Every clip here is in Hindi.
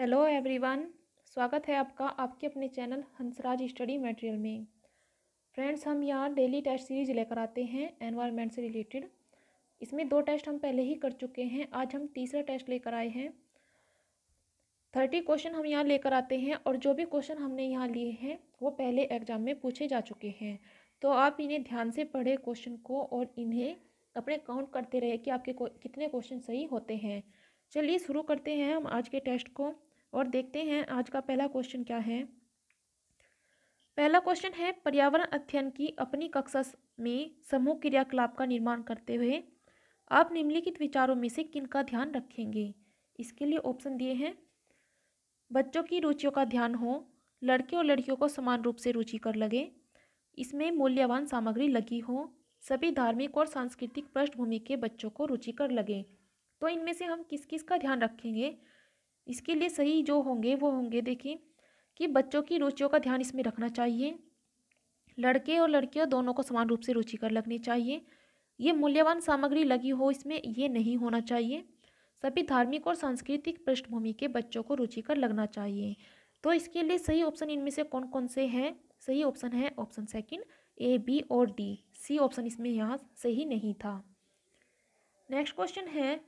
हेलो एवरीवन स्वागत है आपका आपके अपने चैनल हंसराज स्टडी मटेरियल में फ्रेंड्स हम यहाँ डेली टेस्ट सीरीज लेकर आते हैं एनवायरनमेंट से रिलेटेड इसमें दो टेस्ट हम पहले ही कर चुके हैं आज हम तीसरा टेस्ट लेकर आए हैं थर्टी क्वेश्चन हम यहाँ लेकर आते हैं और जो भी क्वेश्चन हमने यहाँ लिए हैं वो पहले एग्जाम में पूछे जा चुके हैं तो आप इन्हें ध्यान से पढ़े क्वेश्चन को और इन्हें अपने काउंट करते रहे कि आपके कितने क्वेश्चन सही होते हैं चलिए शुरू करते हैं हम आज के टेस्ट को और देखते हैं आज का पहला क्वेश्चन क्या है पहला क्वेश्चन है पर्यावरण अध्ययन की अपनी कक्षा में समूह क्रियाकलाप का निर्माण करते हुए आप निम्नलिखित विचारों में से किन का ध्यान रखेंगे इसके लिए ऑप्शन दिए हैं बच्चों की रुचियों का ध्यान हो लड़के और लड़कियों को समान रूप से रुचि कर लगे इसमें मूल्यवान सामग्री लगी हो सभी धार्मिक और सांस्कृतिक पृष्ठभूमि के बच्चों को रुचि कर लगे तो इनमें से हम किस किस का ध्यान रखेंगे इसके लिए सही जो होंगे वो होंगे देखिए कि बच्चों की रुचियों का ध्यान इसमें रखना चाहिए लड़के और लड़कियों दोनों को समान रूप से रुचिकर लगनी चाहिए ये मूल्यवान सामग्री लगी हो इसमें ये नहीं होना चाहिए सभी धार्मिक और सांस्कृतिक पृष्ठभूमि के बच्चों को रुचिकर लगना चाहिए तो इसके लिए सही ऑप्शन इनमें से कौन कौन से हैं सही ऑप्शन है ऑप्शन सेकंड ए बी और डी सी ऑप्शन इसमें यहाँ सही नहीं था नेक्स्ट क्वेश्चन है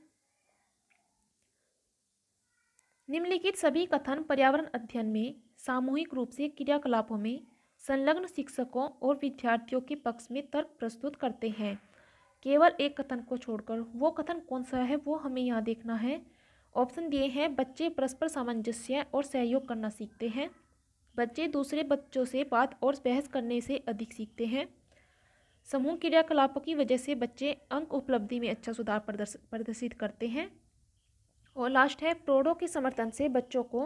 निम्नलिखित सभी कथन पर्यावरण अध्ययन में सामूहिक रूप से क्रियाकलापों में संलग्न शिक्षकों और विद्यार्थियों के पक्ष में तर्क प्रस्तुत करते हैं केवल एक कथन को छोड़कर वो कथन कौन सा है वो हमें यहाँ देखना है ऑप्शन दिए हैं बच्चे परस्पर सामंजस्य और सहयोग करना सीखते हैं बच्चे दूसरे बच्चों से बात और बहस करने से अधिक सीखते हैं समूह क्रियाकलापों की वजह से बच्चे अंक उपलब्धि में अच्छा सुधार प्रदर्शित करते हैं और लास्ट है प्रौढ़ों के समर्थन से बच्चों को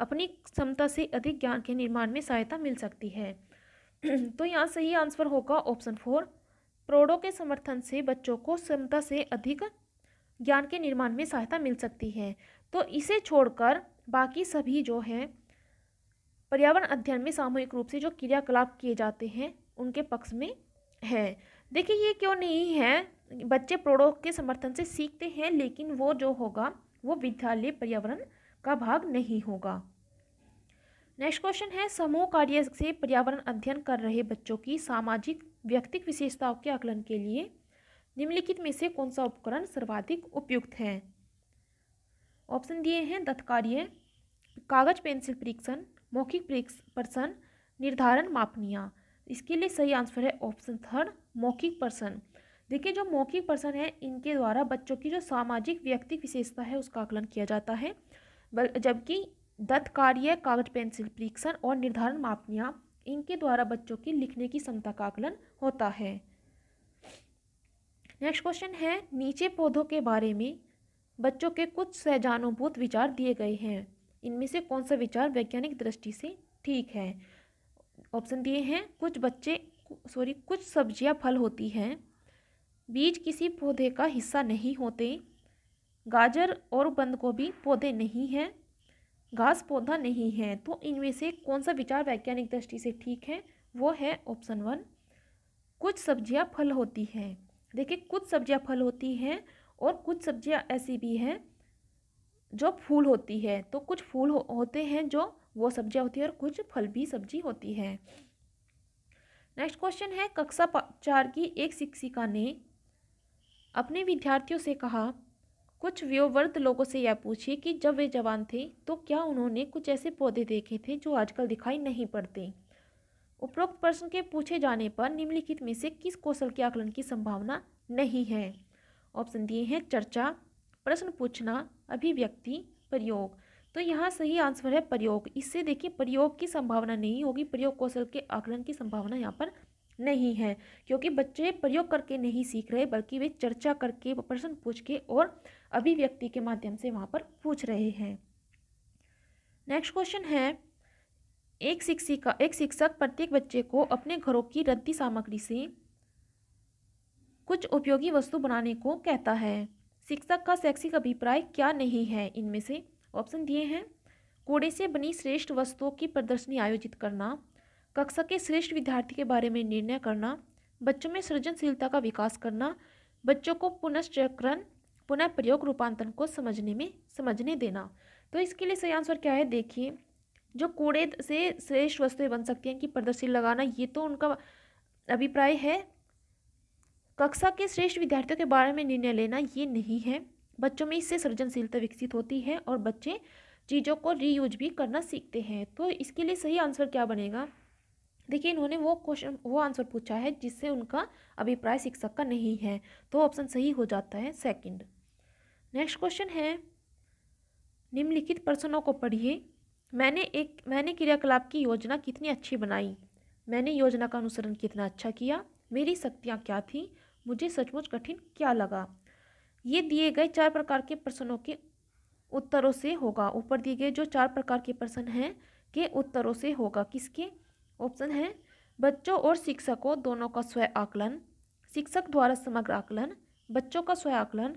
अपनी क्षमता से अधिक ज्ञान के निर्माण में सहायता मिल सकती है तो यहाँ सही आंसर होगा ऑप्शन फोर प्रौढ़ों के समर्थन से बच्चों को क्षमता से अधिक ज्ञान के निर्माण में सहायता मिल सकती है तो इसे छोड़कर बाकी सभी जो हैं पर्यावरण अध्ययन में सामूहिक रूप से जो क्रियाकलाप किए जाते हैं उनके पक्ष में है देखिए ये क्यों नहीं है बच्चे प्रौढ़ों के समर्थन से सीखते हैं लेकिन वो जो होगा वो विद्यालय पर्यावरण का भाग नहीं होगा नेक्स्ट क्वेश्चन है समूह कार्य से पर्यावरण अध्ययन कर रहे बच्चों की सामाजिक व्यक्तिक विशेषताओं के आकलन के लिए निम्नलिखित में से कौन सा उपकरण सर्वाधिक उपयुक्त है ऑप्शन दिए हैं दत्कार्य कागज पेंसिल परीक्षण मौखिक परीक्षण निर्धारण मापनिया इसके लिए सही आंसर है ऑप्शन थर्ड मौखिक प्रसन्न देखिए जो मौखिक प्रश्न है इनके द्वारा बच्चों की जो सामाजिक व्यक्तिक विशेषता है उसका आकलन किया जाता है जबकि दत्त कार्य कागज पेंसिल परीक्षण और निर्धारण मापनिया इनके द्वारा बच्चों की लिखने की क्षमता का आकलन होता है नेक्स्ट क्वेश्चन है नीचे पौधों के बारे में बच्चों के कुछ सहजानुभूत विचार दिए गए हैं इनमें से कौन सा विचार वैज्ञानिक दृष्टि से ठीक है ऑप्शन दिए हैं कुछ बच्चे सॉरी कुछ सब्जियां फल होती हैं बीज किसी पौधे का हिस्सा नहीं होते गाजर और बंद गोभी पौधे नहीं हैं घास पौधा नहीं है तो इनमें से कौन सा विचार वैज्ञानिक दृष्टि से ठीक है वो है ऑप्शन वन कुछ सब्जियां फल होती हैं देखिए कुछ सब्जियां फल होती हैं और कुछ सब्जियां ऐसी भी हैं जो फूल होती है तो कुछ फूल हो, होते हैं जो वो सब्जियां होती है और कुछ फल भी सब्जी होती है नेक्स्ट क्वेश्चन है कक्षा चार की एक शिक्षिका ने अपने विद्यार्थियों से कहा कुछ व्योवर्द लोगों से यह पूछिए कि जब वे जवान थे तो क्या उन्होंने कुछ ऐसे पौधे देखे थे जो आजकल दिखाई नहीं पड़ते उपरोक्त प्रश्न के पूछे जाने पर निम्नलिखित में से किस कौशल के आकलन की संभावना नहीं है ऑप्शन दिए हैं चर्चा प्रश्न पूछना अभिव्यक्ति प्रयोग तो यहाँ सही आंसर है प्रयोग इससे देखिए प्रयोग की संभावना नहीं होगी प्रयोग कौशल के आकलन की संभावना यहाँ पर नहीं है क्योंकि बच्चे प्रयोग करके नहीं सीख रहे बल्कि वे चर्चा करके प्रश्न पूछ के और अभिव्यक्ति के माध्यम से वहाँ पर पूछ रहे हैं नेक्स्ट क्वेश्चन है एक शिक्षिका एक शिक्षक प्रत्येक बच्चे को अपने घरों की रद्दी सामग्री से कुछ उपयोगी वस्तु बनाने को कहता है शिक्षक का शैक्षिक अभिप्राय क्या नहीं है इनमें से ऑप्शन दिए हैं कूड़े से बनी श्रेष्ठ वस्तुओं की प्रदर्शनी आयोजित करना कक्षा के श्रेष्ठ विद्यार्थी के बारे में निर्णय करना बच्चों में सृजनशीलता का विकास करना बच्चों को पुनश्चक्रण पुनः प्रयोग रूपांतरण को समझने में समझने देना तो इसके लिए सही आंसर क्या है देखिए जो कूड़े से श्रेष्ठ वस्तुएं बन सकती हैं कि प्रदर्शन लगाना ये तो उनका अभिप्राय है कक्षा के श्रेष्ठ विद्यार्थियों के बारे में निर्णय लेना ये नहीं है बच्चों में इससे सृजनशीलता विकसित होती है और बच्चे चीज़ों को रीयूज भी करना सीखते हैं तो इसके लिए सही आंसर क्या बनेगा देखिए इन्होंने वो क्वेश्चन वो आंसर पूछा है जिससे उनका अभिप्राय शिक्षक का नहीं है तो ऑप्शन सही हो जाता है सेकंड नेक्स्ट क्वेश्चन है निम्नलिखित प्रश्नों को पढ़िए मैंने एक मैंने क्रियाकलाप की योजना कितनी अच्छी बनाई मैंने योजना का अनुसरण कितना अच्छा किया मेरी शक्तियाँ क्या थीं मुझे सचमुच कठिन क्या लगा ये दिए गए चार प्रकार के प्रश्नों के उत्तरों से होगा ऊपर दिए गए जो चार प्रकार के प्रश्न हैं के उत्तरों से होगा किसके ऑप्शन है बच्चों और शिक्षकों दोनों का स्वय आकलन शिक्षक द्वारा समग्र आकलन बच्चों का स्वय आकलन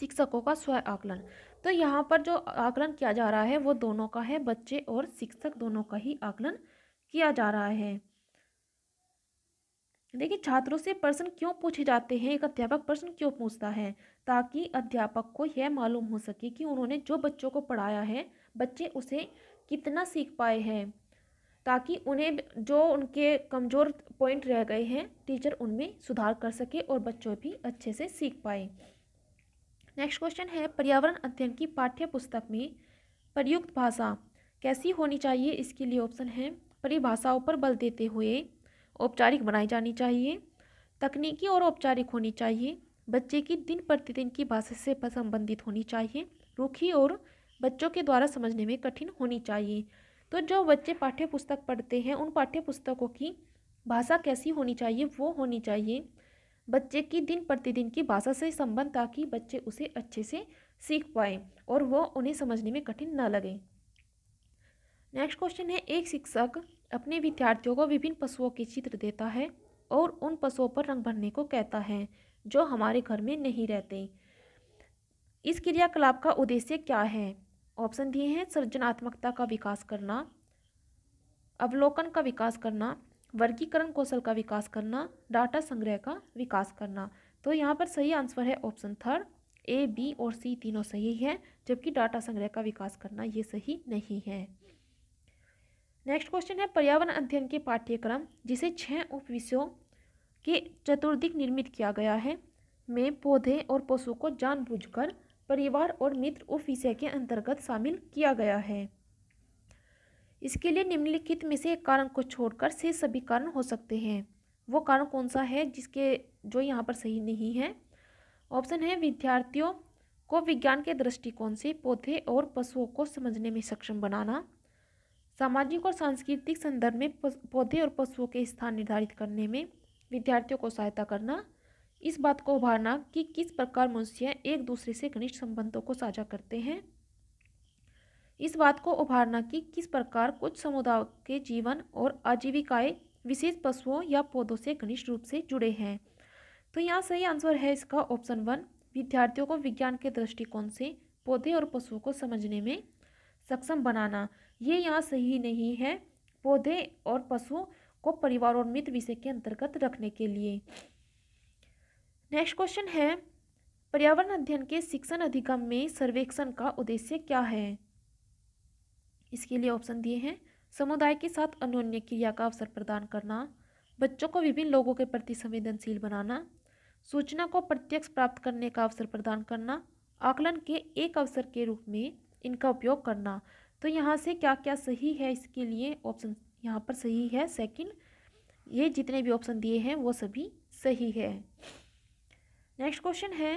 शिक्षकों का स्वय आकलन तो यहाँ पर जो आकलन किया जा रहा है वो दोनों का है बच्चे और शिक्षक दोनों का ही आकलन किया जा रहा है देखिए छात्रों से प्रश्न क्यों पूछे जाते हैं एक अध्यापक प्रश्न क्यों पूछता है ताकि अध्यापक को यह मालूम हो सके कि उन्होंने जो बच्चों को पढ़ाया है बच्चे उसे कितना सीख पाए हैं ताकि उन्हें जो उनके कमज़ोर पॉइंट रह गए हैं टीचर उनमें सुधार कर सके और बच्चों भी अच्छे से सीख पाए नेक्स्ट क्वेश्चन है पर्यावरण अध्ययन की पाठ्य पुस्तक में प्रयुक्त भाषा कैसी होनी चाहिए इसके लिए ऑप्शन है परिभाषाओं पर बल देते हुए औपचारिक बनाई जानी चाहिए तकनीकी और औपचारिक होनी चाहिए बच्चे की दिन प्रतिदिन की भाषा से संबंधित होनी चाहिए रूखी और बच्चों के द्वारा समझने में कठिन होनी चाहिए तो जो बच्चे पाठ्य पुस्तक पढ़ते हैं उन पाठ्य पुस्तकों की भाषा कैसी होनी चाहिए वो होनी चाहिए बच्चे की दिन प्रतिदिन की भाषा से संबंध ताकि बच्चे उसे अच्छे से सीख पाए और वो उन्हें समझने में कठिन न लगे नेक्स्ट क्वेश्चन है एक शिक्षक अपने विद्यार्थियों को विभिन्न पशुओं के चित्र देता है और उन पशुओं पर रंग भरने को कहता है जो हमारे घर में नहीं रहते इस क्रियाकलाप का उद्देश्य क्या है ऑप्शन दिए हैं सृजनात्मकता का विकास करना अवलोकन का विकास करना वर्गीकरण कौशल का विकास करना डाटा संग्रह का विकास करना तो यहाँ पर सही आंसर है ऑप्शन थर्ड ए बी और सी तीनों सही है जबकि डाटा संग्रह का विकास करना ये सही नहीं है नेक्स्ट क्वेश्चन है पर्यावरण अध्ययन के पाठ्यक्रम जिसे छः उप विषयों के चतुर्दिक निर्मित किया गया है में पौधे और पशु को जानबूझकर परिवार और मित्र उप विषय के अंतर्गत शामिल किया गया है इसके लिए निम्नलिखित में से एक कारण को छोड़कर से सभी कारण हो सकते हैं वो कारण कौन सा है जिसके जो यहाँ पर सही नहीं है ऑप्शन है विद्यार्थियों को विज्ञान के दृष्टिकोण से पौधे और पशुओं को समझने में सक्षम बनाना सामाजिक और सांस्कृतिक संदर्भ में पौधे और पशुओं के स्थान निर्धारित करने में विद्यार्थियों को सहायता करना इस बात को उभारना कि किस प्रकार मनुष्य एक दूसरे से घनिष्ठ संबंधों को साझा करते हैं इस बात को उभारना कि किस प्रकार कुछ समुदायों के जीवन और आजीविकाएं विशेष पशुओं या पौधों से घनिष्ठ रूप से जुड़े हैं तो यहाँ सही आंसर है इसका ऑप्शन वन विद्यार्थियों को विज्ञान के दृष्टिकोण से पौधे और पशुओं को समझने में सक्षम बनाना ये यहाँ सही नहीं है पौधे और पशु को परिवार और मित्र विषय के अंतर्गत रखने के लिए नेक्स्ट क्वेश्चन है पर्यावरण अध्ययन के शिक्षण अधिगम में सर्वेक्षण का उद्देश्य क्या है इसके लिए ऑप्शन दिए हैं समुदाय के साथ अनोन्य क्रिया का अवसर प्रदान करना बच्चों को विभिन्न लोगों के प्रति संवेदनशील बनाना सूचना को प्रत्यक्ष प्राप्त करने का अवसर प्रदान करना आकलन के एक अवसर के रूप में इनका उपयोग करना तो यहाँ से क्या क्या सही है इसके लिए ऑप्शन यहाँ पर सही है सेकंड ये जितने भी ऑप्शन दिए हैं वो सभी सही है नेक्स्ट क्वेश्चन है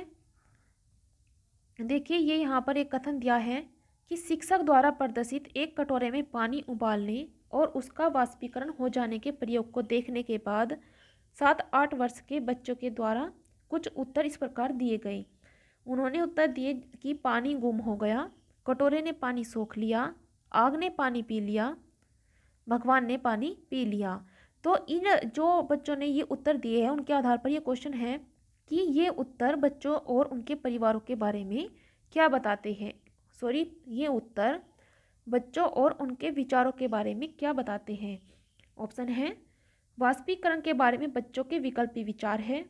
देखिए ये यहाँ पर एक कथन दिया है कि शिक्षक द्वारा प्रदर्शित एक कटोरे में पानी उबालने और उसका वाष्पीकरण हो जाने के प्रयोग को देखने के बाद सात आठ वर्ष के बच्चों के द्वारा कुछ उत्तर इस प्रकार दिए गए उन्होंने उत्तर दिए कि पानी गुम हो गया कटोरे ने पानी सोख लिया आग ने पानी पी लिया भगवान ने पानी पी लिया तो इन जो बच्चों ने ये उत्तर दिए हैं उनके आधार पर ये क्वेश्चन है कि ये उत्तर बच्चों और उनके परिवारों के बारे में क्या बताते हैं सॉरी ये उत्तर बच्चों और उनके विचारों के बारे में क्या बताते हैं ऑप्शन है वास्पीकरण के बारे में बच्चों के विकल्पी विचार है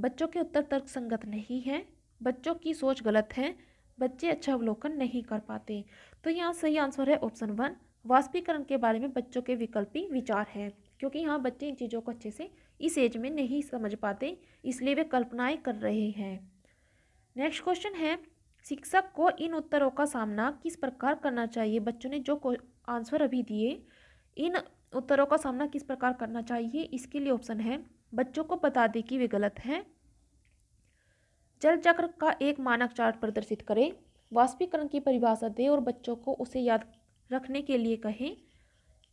बच्चों के उत्तर तर्क संगत नहीं है बच्चों की सोच गलत है बच्चे अच्छा अवलोकन नहीं कर पाते तो यहाँ सही आंसर है ऑप्शन वन वास्पीकरण के बारे में बच्चों के विकल्पी विचार है क्योंकि यहाँ बच्चे इन चीज़ों को अच्छे से इस एज में नहीं समझ पाते इसलिए वे कल्पनाएं कर रहे हैं नेक्स्ट क्वेश्चन है शिक्षक को इन उत्तरों का सामना किस प्रकार करना चाहिए बच्चों ने जो आंसर अभी दिए इन उत्तरों का सामना किस प्रकार करना चाहिए इसके लिए ऑप्शन है बच्चों को बता दें कि वे गलत हैं जल चक्र का एक मानक चार्ट प्रदर्शित करें वाष्पीकरण की परिभाषा दें और बच्चों को उसे याद रखने के लिए कहें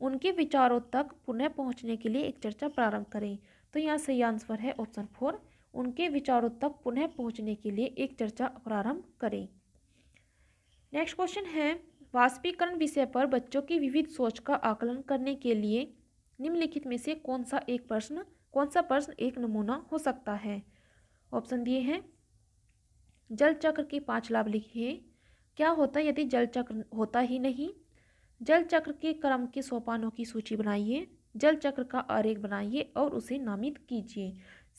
उनके विचारों तक पुनः पहुंचने के लिए एक चर्चा प्रारंभ करें तो यहाँ सही आंसर है ऑप्शन फोर उनके विचारों तक पुनः पहुंचने के लिए एक चर्चा प्रारंभ करें नेक्स्ट क्वेश्चन है वाष्पीकरण विषय पर बच्चों की विविध सोच का आकलन करने के लिए निम्नलिखित में से कौन सा एक प्रश्न कौन सा प्रश्न एक नमूना हो सकता है ऑप्शन दिए हैं जल चक्र के पांच लाभ लिखे क्या होता यदि जल चक्र होता ही नहीं जल चक्र के क्रम के सोपानों की सूची बनाइए जल चक्र का आरेख बनाइए और उसे नामित कीजिए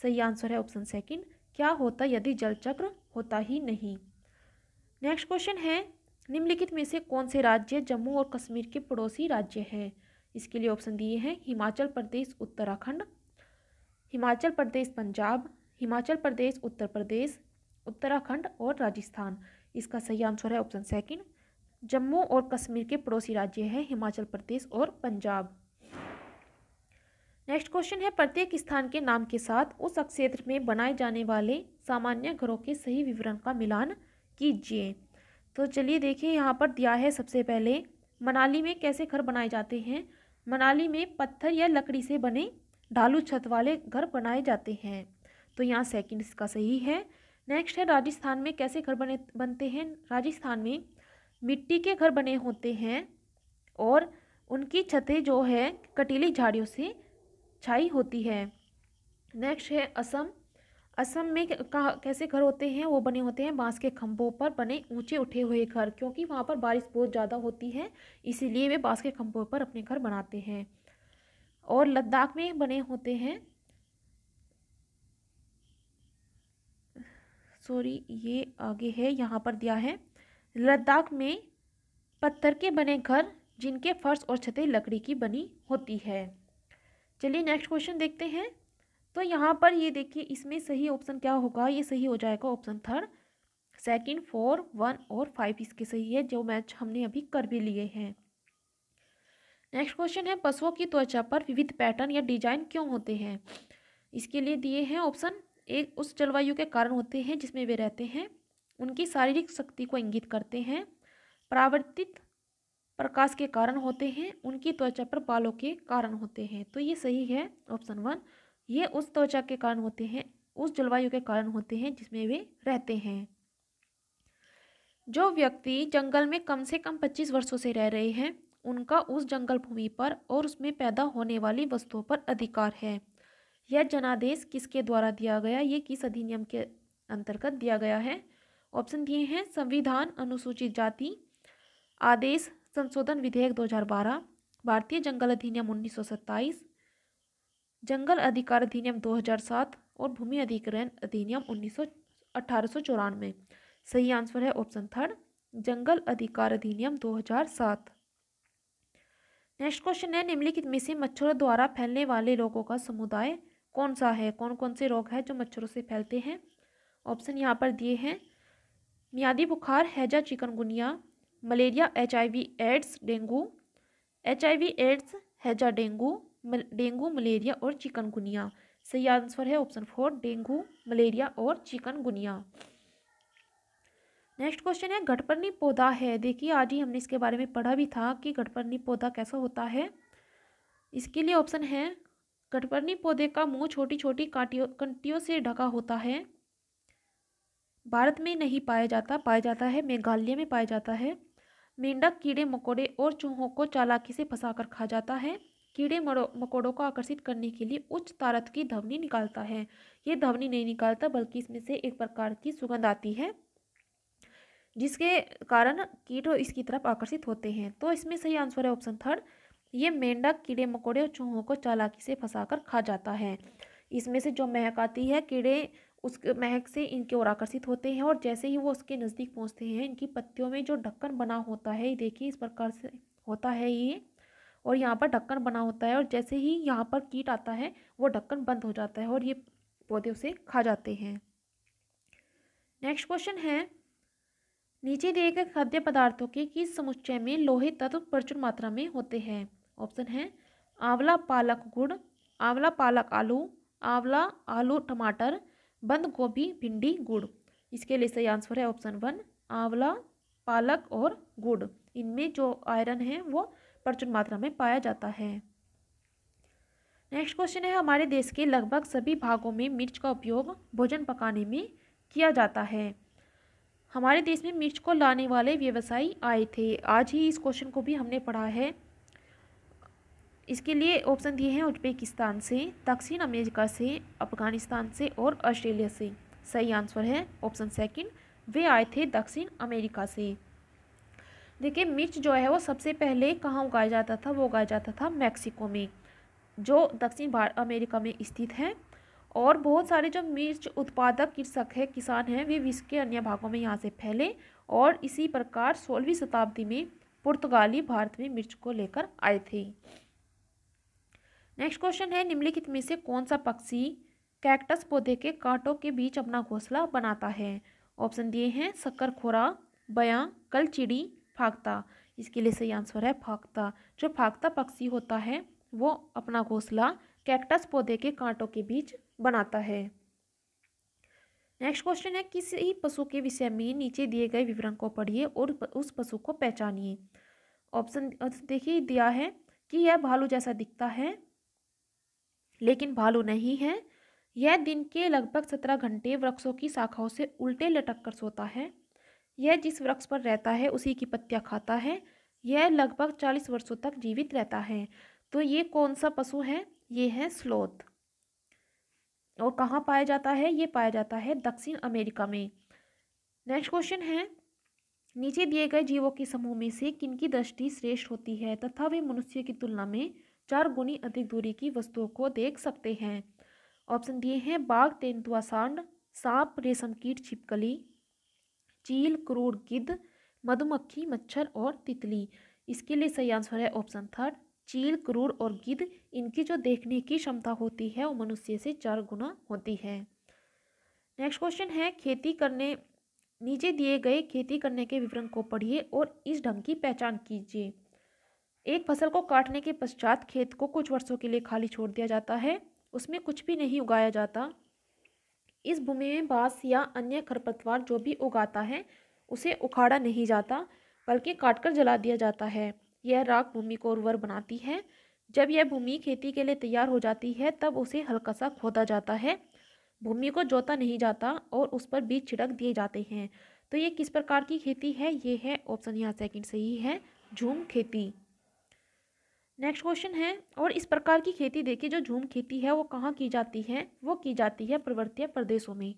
सही आंसर है ऑप्शन सेकंड क्या होता यदि जल चक्र होता ही नहीं नेक्स्ट क्वेश्चन है निम्नलिखित में से कौन से राज्य जम्मू और कश्मीर के पड़ोसी राज्य हैं इसके लिए ऑप्शन दिए हैं हिमाचल प्रदेश उत्तराखंड हिमाचल प्रदेश पंजाब हिमाचल प्रदेश उत्तर प्रदेश उत्तराखंड और राजस्थान इसका सही आंसर है ऑप्शन सेकंड जम्मू और कश्मीर के पड़ोसी राज्य हैं हिमाचल प्रदेश और पंजाब नेक्स्ट क्वेश्चन है प्रत्येक स्थान के नाम के साथ उस क्षेत्र में बनाए जाने वाले सामान्य घरों के सही विवरण का मिलान कीजिए तो चलिए देखिए यहाँ पर दिया है सबसे पहले मनाली में कैसे घर बनाए जाते हैं मनाली में पत्थर या लकड़ी से बने ढालू छत वाले घर बनाए जाते हैं तो यहाँ सेकंड इसका सही है नेक्स्ट है राजस्थान में कैसे घर बने बनते हैं राजस्थान में मिट्टी के घर बने होते हैं और उनकी छतें जो है कटीली झाड़ियों से छाई होती है नेक्स्ट है असम असम में कैसे घर होते हैं वो बने होते हैं बांस के खंभों पर बने ऊंचे उठे हुए घर क्योंकि वहाँ पर बारिश बहुत ज़्यादा होती है इसीलिए वे बांस के खंभों पर अपने घर बनाते हैं और लद्दाख में बने होते हैं सॉरी ये आगे है यहाँ पर दिया है लद्दाख में पत्थर के बने घर जिनके फर्श और छतें लकड़ी की बनी होती है चलिए नेक्स्ट क्वेश्चन देखते हैं तो यहाँ पर ये देखिए इसमें सही ऑप्शन क्या होगा ये सही हो जाएगा option third second four one और फाइव इसके सही है जो मैच हमने अभी कर भी लिए हैं नेक्स्ट क्वेश्चन है पशुओं की त्वचा पर विविध पैटर्न या डिजाइन क्यों होते हैं इसके लिए दिए हैं ऑप्शन एक उस जलवायु के कारण होते हैं जिसमें वे रहते हैं उनकी शारीरिक शक्ति को इंगित करते हैं परावर्तित प्रकाश के कारण होते हैं उनकी त्वचा पर बालों के कारण होते हैं तो ये सही है ऑप्शन वन ये उस त्वचा के कारण होते हैं उस जलवायु के कारण होते हैं जिसमें वे रहते हैं जो व्यक्ति जंगल में कम से कम पच्चीस वर्षों से रह रहे हैं उनका उस जंगल भूमि पर और उसमें पैदा होने वाली वस्तुओं पर अधिकार है यह जनादेश किसके द्वारा दिया गया ये किस अधिनियम के अंतर्गत दिया गया है ऑप्शन दिए हैं संविधान अनुसूचित जाति आदेश संशोधन विधेयक 2012 भारतीय जंगल अधिनियम 1927 जंगल अधिकार अधिनियम 2007 और भूमि अधिग्रहण अधिनियम उन्नीस अठारह सही आंसर है ऑप्शन थर्ड जंगल अधिकार अधिनियम 2007 नेक्स्ट क्वेश्चन है निम्नलिखित में से मच्छरों द्वारा फैलने वाले रोगों का समुदाय कौन सा है कौन कौन से रोग है जो मच्छरों से फैलते हैं ऑप्शन यहाँ पर दिए हैं मियादी बुखार हैजा chikungunya malaria H AIDS dengue H AIDS हैजा डेंगू डेंगू मलेरिया और चिकनगुनिया सही आंसर है ऑप्शन फोर डेंगू मलेरिया और चिकनगुनिया नेक्स्ट क्वेश्चन है गठपर्णी पौधा है देखिए आज ही हमने इसके बारे में पढ़ा भी था कि गठपर्णी पौधा कैसा होता है इसके लिए ऑप्शन है गठपर्णी पौधे का मुंह छोटी छोटी कांटियों कंटियों से ढका होता है भारत में नहीं पाया जाता पाया जाता है मेघालय में पाया जाता है मेंढक कीड़े मकोड़े और चूहों को चालाकी से फंसाकर खा जाता है कीड़े मकोड़ों को आकर्षित करने के लिए उच्च तारत की ध्वनि निकालता है ये ध्वनि नहीं निकालता बल्कि इसमें से एक प्रकार की सुगंध आती है जिसके कारण कीट इसकी तरफ आकर्षित होते हैं तो इसमें सही आंसर है ऑप्शन थर्ड ये मेंढक कीड़े मकोड़े और चूहों को चालाकी से फंसाकर खा जाता है इसमें से जो महक आती है कीड़े उस महक से इनके ओर आकर्षित होते हैं और जैसे ही वो उसके नज़दीक पहुंचते हैं इनकी पत्तियों में जो ढक्कन बना होता है देखिए इस प्रकार से होता है ये और यहाँ पर ढक्कन बना होता है और जैसे ही यहाँ पर कीट आता है वो ढक्कन बंद हो जाता है और ये पौधे उसे खा जाते हैं नेक्स्ट क्वेश्चन है नीचे दिए गए खाद्य पदार्थों के किस समुच्चय में लोहे तत्व प्रचुर मात्रा में होते हैं ऑप्शन है आंवला पालक गुड़ आंवला पालक आलू आंवला आलू टमाटर बंद गोभी भिंडी गुड़ इसके लिए सही आंसर है ऑप्शन वन आंवला पालक और गुड़ इनमें जो आयरन है वो प्रचुर मात्रा में पाया जाता है नेक्स्ट क्वेश्चन है हमारे देश के लगभग सभी भागों में मिर्च का उपयोग भोजन पकाने में किया जाता है हमारे देश में मिर्च को लाने वाले व्यवसायी आए थे आज ही इस क्वेश्चन को भी हमने पढ़ा है इसके लिए ऑप्शन दिए हैं उज्बेकिस्तान से दक्षिण अमेरिका से अफगानिस्तान से और ऑस्ट्रेलिया से सही आंसर है ऑप्शन सेकंड वे आए थे दक्षिण अमेरिका से देखिए मिर्च जो है वो सबसे पहले कहाँ उगाया जाता था वो उगाया जाता था मैक्सिको में जो दक्षिण भारत अमेरिका में स्थित है और बहुत सारे जो मिर्च उत्पादक कृषक है किसान हैं वे विश्व के अन्य भागों में यहाँ से फैले और इसी प्रकार सोलहवीं शताब्दी में पुर्तगाली भारत में मिर्च को लेकर आए थे नेक्स्ट क्वेश्चन है निम्नलिखित में से कौन सा पक्षी कैक्टस पौधे के कांटों के बीच अपना घोंसला बनाता है ऑप्शन दिए हैं खोरा बया कलचिड़ी फाकता इसके लिए सही आंसर है फाकता जो फाकता पक्षी होता है वो अपना घोंसला कैक्टस पौधे के कांटों के बीच बनाता है नेक्स्ट क्वेश्चन है किसी पशु के विषय में नीचे दिए गए विवरण को पढ़िए और उस पशु को पहचानिए ऑप्शन देखिए दिया है कि यह भालू जैसा दिखता है लेकिन भालू नहीं है यह दिन के लगभग सत्रह घंटे वृक्षों की शाखाओं से उल्टे लटक कर सोता है यह जिस वृक्ष पर रहता है उसी की पत्तियाँ खाता है यह लगभग चालीस वर्षों तक जीवित रहता है तो ये कौन सा पशु है ये है स्लोथ और कहाँ पाया जाता है ये पाया जाता है दक्षिण अमेरिका में नेक्स्ट क्वेश्चन है नीचे दिए गए जीवों के समूह में से किनकी दृष्टि श्रेष्ठ होती है तथा वे मनुष्य की तुलना में चार गुनी अधिक दूरी की वस्तुओं को देख सकते हैं ऑप्शन दिए हैं बाघ तेंदुआ सांड सांप रेशम कीट छिपकली चील क्रूर गिद्ध मधुमक्खी मच्छर और तितली इसके लिए सही आंसर है ऑप्शन थर्ड चील क्रूर और गिद्ध इनकी जो देखने की क्षमता होती है वो मनुष्य से चार गुना होती है नेक्स्ट क्वेश्चन है खेती करने नीचे दिए गए खेती करने के विवरण को पढ़िए और इस ढंग की पहचान कीजिए एक फसल को काटने के पश्चात खेत को कुछ वर्षों के लिए खाली छोड़ दिया जाता है उसमें कुछ भी नहीं उगाया जाता इस भूमि में बांस या अन्य खरपतवार जो भी उगाता है उसे उखाड़ा नहीं जाता बल्कि काटकर जला दिया जाता है यह राख भूमि को उर्वर बनाती है जब यह भूमि खेती के लिए तैयार हो जाती है तब उसे हल्का सा खोदा जाता है भूमि को जोता नहीं जाता और उस पर बीज छिड़क दिए जाते हैं तो ये किस प्रकार की खेती है ये है ऑप्शन यहाँ सेकंड सही है झूम खेती नेक्स्ट क्वेश्चन है और इस प्रकार की खेती देखिए जो झूम खेती है वो कहाँ की जाती है वो की जाती है पर्वतीय प्रदेशों में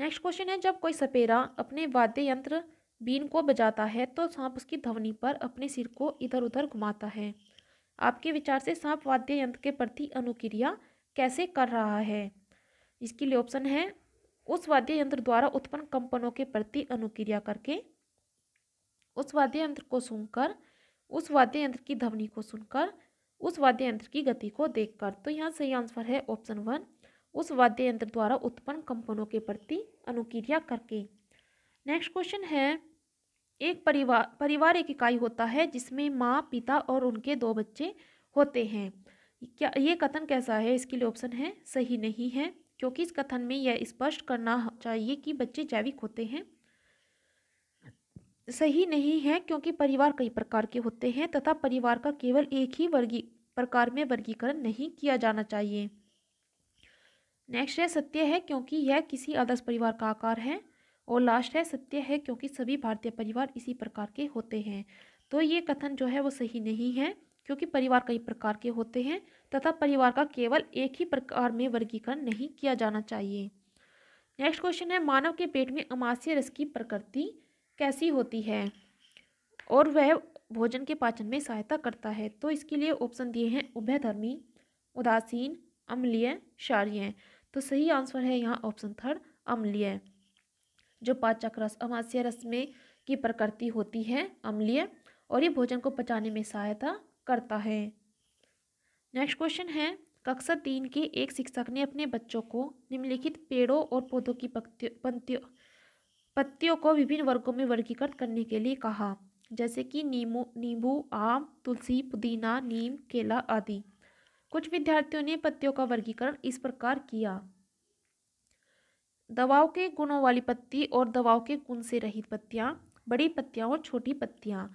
नेक्स्ट क्वेश्चन है जब कोई सपेरा अपने वाद्य यंत्र बीन को बजाता है तो सांप उसकी ध्वनि पर अपने सिर को इधर उधर घुमाता है आपके विचार से सांप वाद्य यंत्र के प्रति अनुक्रिया कैसे कर रहा है इसके लिए ऑप्शन है उस वाद्य यंत्र द्वारा उत्पन्न कंपनों के प्रति अनुक्रिया करके उस वाद्य यंत्र को सुनकर उस वाद्य यंत्र की ध्वनि को सुनकर उस वाद्य यंत्र की गति को देखकर तो यहाँ सही आंसर है ऑप्शन वन उस वाद्य यंत्र द्वारा उत्पन्न कंपनों के प्रति अनुक्रिया करके नेक्स्ट क्वेश्चन है एक परिवार परिवार एक इकाई होता है जिसमें माँ पिता और उनके दो बच्चे होते हैं क्या ये कथन कैसा है इसके लिए ऑप्शन है सही नहीं है क्योंकि इस कथन में यह स्पष्ट करना चाहिए कि बच्चे जैविक होते हैं सही नहीं है क्योंकि परिवार कई प्रकार के होते हैं तथा परिवार का केवल एक ही वर्गी प्रकार में वर्गीकरण नहीं किया जाना चाहिए नेक्स्ट है सत्य है क्योंकि यह किसी आदर्श परिवार का आकार है और लास्ट है सत्य है क्योंकि सभी भारतीय परिवार इसी प्रकार के होते हैं तो ये कथन जो है वो सही नहीं है क्योंकि परिवार कई प्रकार के होते हैं तथा परिवार का केवल एक ही प्रकार में वर्गीकरण नहीं किया जाना चाहिए नेक्स्ट क्वेश्चन है मानव के पेट में अमाशय रस की प्रकृति कैसी होती है और वह भोजन के पाचन में सहायता करता है तो इसके लिए ऑप्शन दिए हैं उभयधर्मी उदासीन अम्लीय क्षारीय तो सही आंसर है यहाँ ऑप्शन थर्ड अम्लीय जो पाचक रस अमास्य रस में की प्रकृति होती है अम्लीय और ये भोजन को पचाने में सहायता करता है नेक्स्ट क्वेश्चन है कक्षा तीन के एक शिक्षक ने अपने बच्चों को निम्नलिखित पेड़ों और पौधों की पंक्तियों पत्तियों को विभिन्न वर्गों में वर्गीकृत करने के लिए कहा जैसे कि नींबू नींबू आम तुलसी पुदीना नीम केला आदि कुछ विद्यार्थियों ने पत्तियों का वर्गीकरण इस प्रकार किया दवाओं के गुणों वाली पत्ती और दवाओं के गुण से रहित पत्तियाँ बड़ी पत्तियाँ और छोटी पत्तियाँ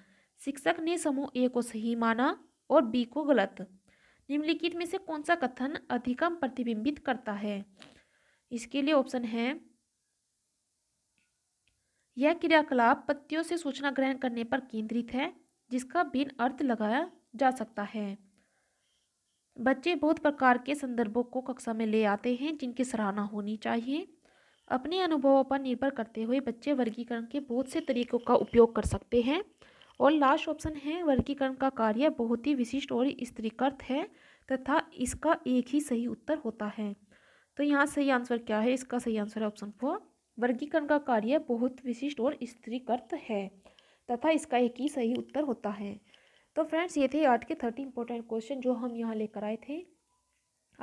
शिक्षक ने समूह ए को सही माना और बी को गलत निम्नलिखित में से कौन सा कथन अधिकम प्रतिबिंबित करता है इसके लिए ऑप्शन है यह क्रियाकलाप पत्तियों से सूचना ग्रहण करने पर केंद्रित है जिसका भिन्न अर्थ लगाया जा सकता है बच्चे बहुत प्रकार के संदर्भों को कक्षा में ले आते हैं जिनकी सराहना होनी चाहिए अपने अनुभवों पर निर्भर करते हुए बच्चे वर्गीकरण के बहुत से तरीकों का उपयोग कर सकते हैं और लास्ट ऑप्शन है वर्गीकरण का कार्य बहुत ही विशिष्ट और स्त्रीकृत है तथा इसका एक ही सही उत्तर होता है तो यहाँ सही आंसर क्या है इसका सही आंसर है ऑप्शन फोर वर्गीकरण का कार्य बहुत विशिष्ट और स्त्रीकृत है तथा इसका एक ही सही उत्तर होता है तो फ्रेंड्स ये थे आठ के थर्टी इंपॉर्टेंट क्वेश्चन जो हम यहाँ लेकर आए थे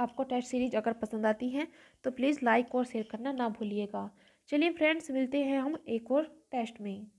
आपको टेस्ट सीरीज अगर पसंद आती है तो प्लीज़ लाइक और शेयर करना ना भूलिएगा चलिए फ्रेंड्स मिलते हैं हम एक और टेस्ट में